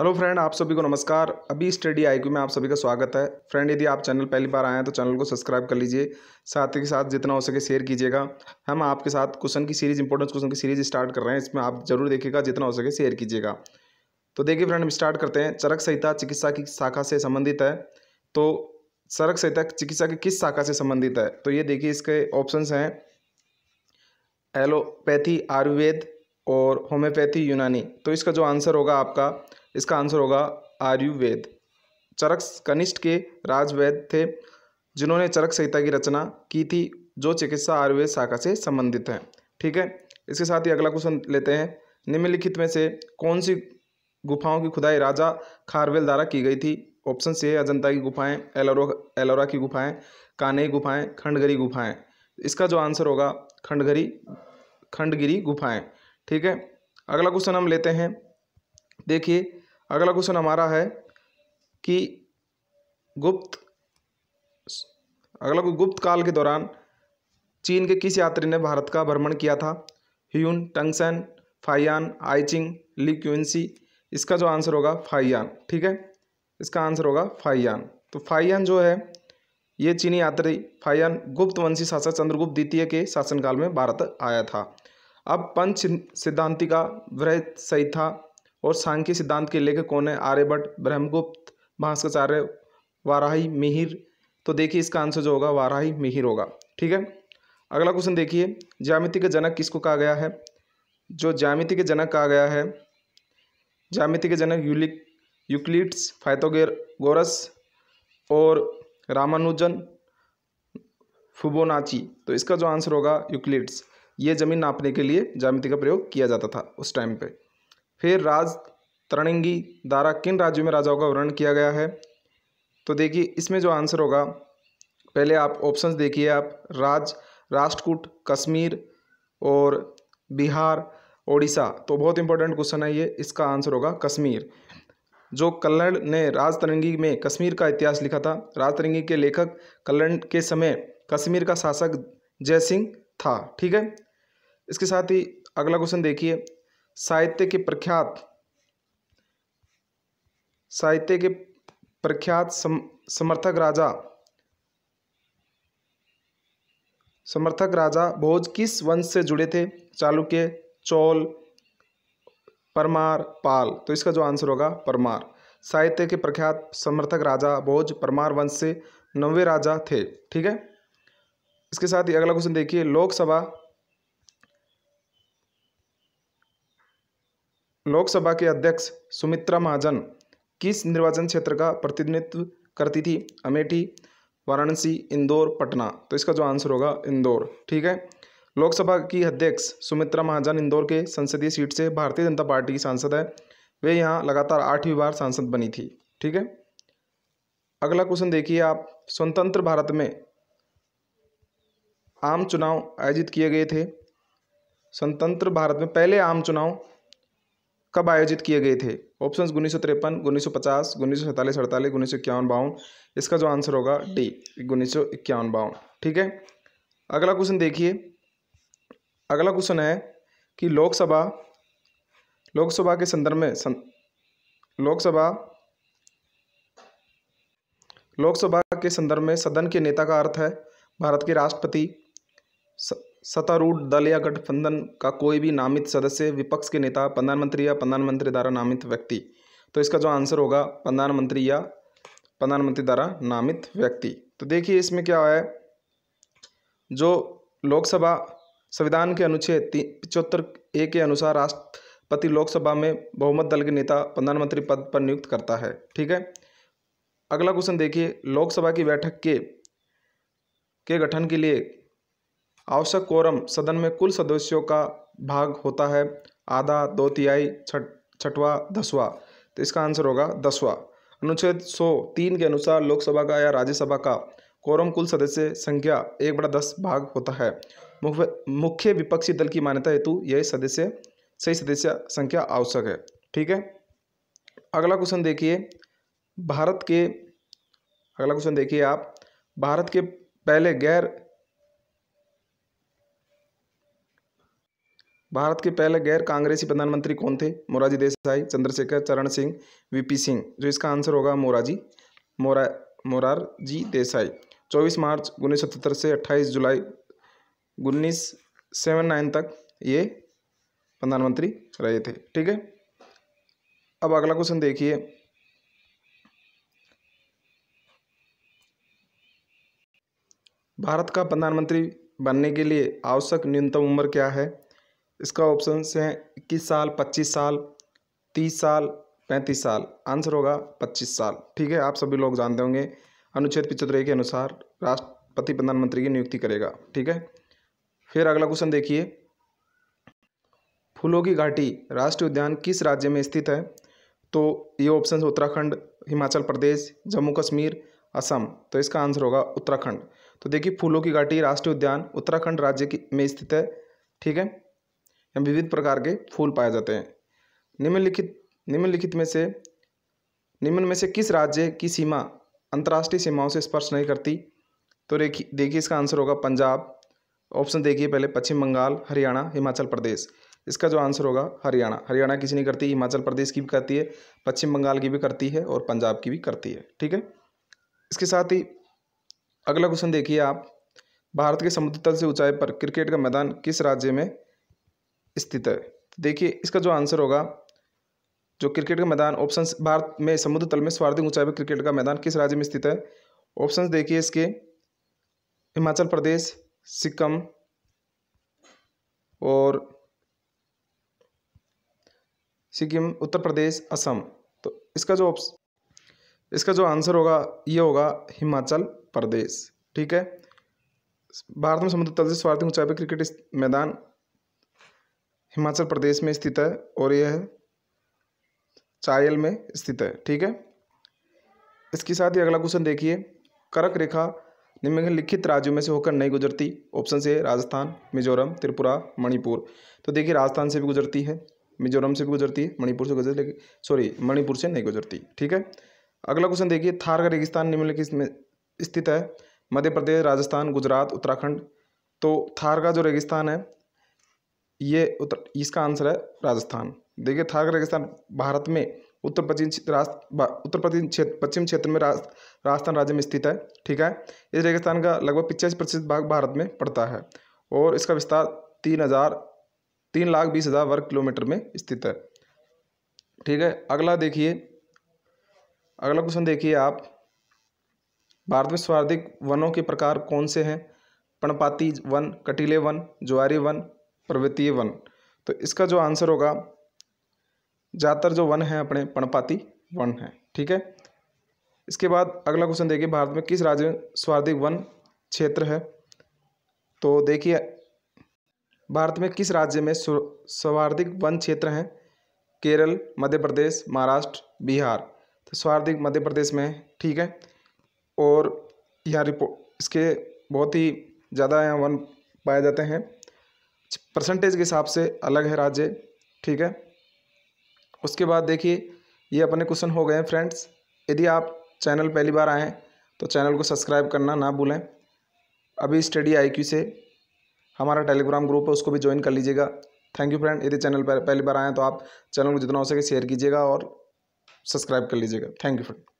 hello friend आप सभी को नमस्कार अभी स्टडी आई में आप सभी का स्वागत है फ्रेंड यदि आप चैनल पहली बार आए हैं तो चैनल को सब्सक्राइब कर लीजिए साथ ही साथ जितना हो सके शेयर कीजिएगा हम आपके साथ क्वेश्चन की सीरीज इंपॉर्टेंस क्वेश्चन की सीरीज स्टार्ट कर रहे हैं इसमें आप जरूर देखिएगा जितना हो सके शेयर कीजिएगा तो देखिए फ्रेंड हम स्टार्ट करते हैं चरक संहिता चिकित्सा की शाखा से संबंधित है तो चरक संहिता चिकित्सा की किस शाखा से संबंधित है तो ये देखिए इसके ऑप्शन हैं एलोपैथी आयुर्वेद और होम्योपैथी यूनानी तो इसका जो आंसर होगा आपका इसका आंसर होगा आर्युवेद चरक्स कनिष्ठ के राजवैद थे जिन्होंने चरक संहिता की रचना की थी जो चिकित्सा आयुर्वेद शाखा से संबंधित है ठीक है इसके साथ ही अगला क्वेश्चन लेते हैं निम्नलिखित में से कौन सी गुफाओं की खुदाई राजा खारवेल द्वारा की गई थी ऑप्शन से है अजंता की गुफाएं एलोरो एलोरा की गुफाएं काने गुफाएं खंडगरी गुफाएं इसका जो आंसर होगा खंडगरी खंडगिरी गुफाएं ठीक है अगला क्वेश्चन हम लेते हैं देखिए अगला क्वेश्चन हमारा है कि गुप्त अगला गुप्त काल के दौरान चीन के किस यात्री ने भारत का भ्रमण किया था ह्यून टंगसन फाइयान आइचिंग ली क्यूंसी इसका जो आंसर होगा फाइयान ठीक है इसका आंसर होगा फाइयान तो फाइयान जो है ये चीनी यात्री फाइयान गुप्त वंशी शासक चंद्रगुप्त द्वितीय के शासनकाल में भारत आया था अब पंच सिद्धांति का वृह सही था और सांख्य सिद्धांत के लेखक कौन है आर्यभट्ट ब्रह्मगुप्त भास्कराचार्य वाराही मिहिर तो देखिए इसका आंसर जो होगा वाराही मिहिर होगा ठीक है अगला क्वेश्चन देखिए ज्यामिति का जनक किसको कहा गया है जो ज्यामिति के जनक कहा गया है ज्यामिति के जनक यूलिक यूक्लिट्स फाइतोगेर गोरस और रामानुजन फुबोनाची तो इसका जो आंसर होगा यूक्लिट्स ये ज़मीन नापने के लिए ज्यामिति का प्रयोग किया जाता था उस टाइम पे फिर राज तरणंगी दारा किन राज्यों में राजाओं का वर्णन किया गया है तो देखिए इसमें जो आंसर होगा पहले आप ऑप्शंस देखिए आप राज राष्ट्रकूट कश्मीर और बिहार ओडिशा तो बहुत इंपॉर्टेंट क्वेश्चन है ये इसका आंसर होगा कश्मीर जो कल्लड़ ने राजतरंगी में कश्मीर का इतिहास लिखा था राजतरंगी के लेखक कल्लड़ के समय कश्मीर का शासक जय सिंह था ठीक है इसके साथ ही अगला क्वेश्चन देखिए साहित्य के प्रख्यात साहित्य के प्रख्यात सम, समर्थक राजा समर्थक राजा भोज किस वंश से जुड़े थे चालुक्य चौल परमार पाल तो इसका जो आंसर होगा परमार साहित्य के प्रख्यात समर्थक राजा भोज परमार वंश से नवे राजा थे ठीक है इसके साथ ही अगला क्वेश्चन देखिए लोकसभा लोकसभा के अध्यक्ष सुमित्रा महाजन किस निर्वाचन क्षेत्र का प्रतिनिधित्व करती थी अमेठी वाराणसी इंदौर पटना तो इसका जो आंसर होगा इंदौर ठीक है लोकसभा की अध्यक्ष सुमित्रा महाजन इंदौर के संसदीय सीट से भारतीय जनता पार्टी की सांसद है वे यहाँ लगातार आठवीं बार सांसद बनी थी ठीक है अगला क्वेश्चन देखिए आप स्वतंत्र भारत में आम चुनाव आयोजित किए गए थे स्वतंत्र भारत में पहले आम चुनाव कब आयोजित किए गए थे ऑप्शन उन्नीस सौ तिरपन उन्नीस सौ पचास उन्नीस सौ सैंतालीस अड़तालीस उन्नीस सौ इक्यावन बावन इसका जो आंसर होगा डी उन्नीस सौ इक्यावन बावन ठीक है अगला क्वेश्चन देखिए अगला क्वेश्चन है कि लोकसभा लोकसभा के संदर्भ में सं, लोकसभा लोकसभा के संदर्भ में सदन के नेता का अर्थ है भारत के राष्ट्रपति सत्तारूढ़ दल या गठबंधन का कोई भी नामित सदस्य विपक्ष के नेता प्रधानमंत्री या प्रधानमंत्री द्वारा नामित व्यक्ति तो इसका जो आंसर होगा प्रधानमंत्री या प्रधानमंत्री द्वारा नामित व्यक्ति तो देखिए इसमें क्या है जो लोकसभा संविधान के अनुच्छेद पिचहत्तर ए के अनुसार राष्ट्रपति लोकसभा में बहुमत दल के नेता प्रधानमंत्री पद पर नियुक्त करता है ठीक है अगला क्वेश्चन देखिए लोकसभा की बैठक के के गठन के लिए आवश्यक कोरम सदन में कुल सदस्यों का भाग होता है आधा दो तिहाई छठ छठवा दसवा तो इसका आंसर होगा दसवा अनुच्छेद सौ तीन के अनुसार लोकसभा का या राज्यसभा का कोरम कुल सदस्य संख्या एक बड़ा दस भाग होता है मुख्य विपक्षी दल की मान्यता हेतु यह सदस्य सही सदस्य संख्या आवश्यक है ठीक है अगला क्वेश्चन देखिए भारत के अगला क्वेश्चन देखिए आप भारत के पहले गैर भारत के पहले गैर कांग्रेसी प्रधानमंत्री कौन थे मोराजी देसाई चंद्रशेखर चरण सिंह वीपी सिंह जो इसका आंसर होगा मोराजी मोरा मोरारजी देसाई 24 मार्च उन्नीस से 28 जुलाई उन्नीस सेवन नाइन तक ये प्रधानमंत्री रहे थे ठीक है अब अगला क्वेश्चन देखिए भारत का प्रधानमंत्री बनने के लिए आवश्यक न्यूनतम उम्र क्या है इसका ऑप्शन है इक्कीस साल पच्चीस साल तीस साल पैंतीस साल आंसर होगा पच्चीस साल ठीक है आप सभी लोग जानते होंगे अनुच्छेद पिछहत्तर के अनुसार राष्ट्रपति प्रधानमंत्री की नियुक्ति करेगा ठीक है फिर अगला क्वेश्चन देखिए फूलों की घाटी राष्ट्रीय उद्यान किस राज्य में स्थित है तो ये ऑप्शन उत्तराखंड हिमाचल प्रदेश जम्मू कश्मीर असम तो इसका आंसर होगा उत्तराखंड तो देखिए फूलों की घाटी राष्ट्रीय उद्यान उत्तराखंड राज्य में स्थित है ठीक है या विविध प्रकार के फूल पाए जाते हैं निम्नलिखित निम्नलिखित में से निम्न में से किस राज्य की सीमा अंतर्राष्ट्रीय सीमाओं से स्पर्श नहीं करती तो देखिए देखिए इसका आंसर होगा पंजाब ऑप्शन देखिए पहले पश्चिम बंगाल हरियाणा हिमाचल प्रदेश इसका जो आंसर होगा हरियाणा हरियाणा किसी नहीं करती हिमाचल प्रदेश की भी करती है पश्चिम बंगाल की भी करती है और पंजाब की भी करती है ठीक है इसके साथ ही अगला क्वेश्चन देखिए आप भारत के समुद्र तल से ऊंचाई पर क्रिकेट का मैदान किस राज्य में स्थित है तो देखिए इसका जो आंसर होगा जो क्रिकेट का मैदान ऑप्शन भारत में समुद्र तल में स्वार्थिक ऊंचाई पर क्रिकेट का मैदान किस राज्य में स्थित है ऑप्शन देखिए इसके हिमाचल प्रदेश सिक्किम और सिक्किम उत्तर प्रदेश असम तो इसका जो इसका जो आंसर होगा ये होगा हिमाचल प्रदेश ठीक है भारत में समुद्र तल से स्वार्थिक ऊंचाई पर क्रिकेट मैदान हिमाचल प्रदेश में स्थित है और यह चायल में स्थित है ठीक है इसके साथ ही अगला क्वेश्चन देखिए करक रेखा निम्नलिखित राज्यों में से होकर नहीं गुजरती ऑप्शन से राजस्थान मिजोरम त्रिपुरा मणिपुर तो देखिए राजस्थान से भी गुजरती है मिजोरम से भी गुजरती है मणिपुर से गुजर लेकिन सॉरी मणिपुर से नहीं गुजरती ठीक है अगला क्वेश्चन देखिए थार का रेगिस्तान निम्नलिखित में स्थित है मध्य प्रदेश राजस्थान गुजरात उत्तराखंड तो थार का जो रेगिस्तान है ये उत्तर इसका आंसर है राजस्थान देखिए थार रेगिस्तान भारत में उत्तर पश्चिम राष्ट्र उत्तर पश्चिम क्षेत्र पश्चिम क्षेत्र में राजस्थान राज्य में स्थित है ठीक है इस रेगिस्तान का लगभग पिचासी प्रतिशत भाग भारत में पड़ता है और इसका विस्तार तीन हज़ार तीन लाख बीस हज़ार वर्ग किलोमीटर में स्थित है ठीक है अगला देखिए अगला क्वेश्चन देखिए आप भारत में सर्वाधिक वनों के प्रकार कौन से हैं पणपाती वन कटीले वन ज्वारी वन पर्वतीय वन तो इसका जो आंसर होगा ज़्यादातर जो वन है अपने पणपाती वन है ठीक है इसके बाद अगला क्वेश्चन देखिए भारत में किस राज्य में सर्वाधिक वन क्षेत्र है तो देखिए भारत में किस राज्य में सर्वाधिक वन क्षेत्र हैं केरल मध्य प्रदेश महाराष्ट्र बिहार तो सर्वाधिक मध्य प्रदेश में है ठीक है और यहाँ रिपोर्ट इसके बहुत ही ज़्यादा यहाँ वन पाए जाते हैं परसेंटेज के हिसाब से अलग है राज्य ठीक है उसके बाद देखिए ये अपने क्वेश्चन हो गए हैं फ्रेंड्स यदि आप चैनल पहली बार आएँ तो चैनल को सब्सक्राइब करना ना भूलें अभी स्टडी आई से हमारा टेलीग्राम ग्रुप है उसको भी ज्वाइन कर लीजिएगा थैंक यू फ्रेंड यदि चैनल पर पहली बार आएँ तो आप चैनल को जितना हो सके शेयर कीजिएगा और सब्सक्राइब कर लीजिएगा थैंक यू फ्रेंड